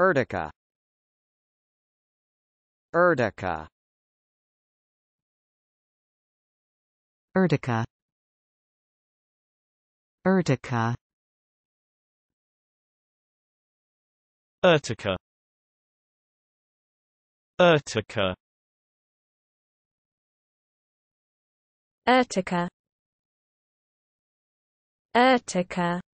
Urtica. Urtica. Urtica. Urtica. Urtica. Urtica. Urtica. Urtica.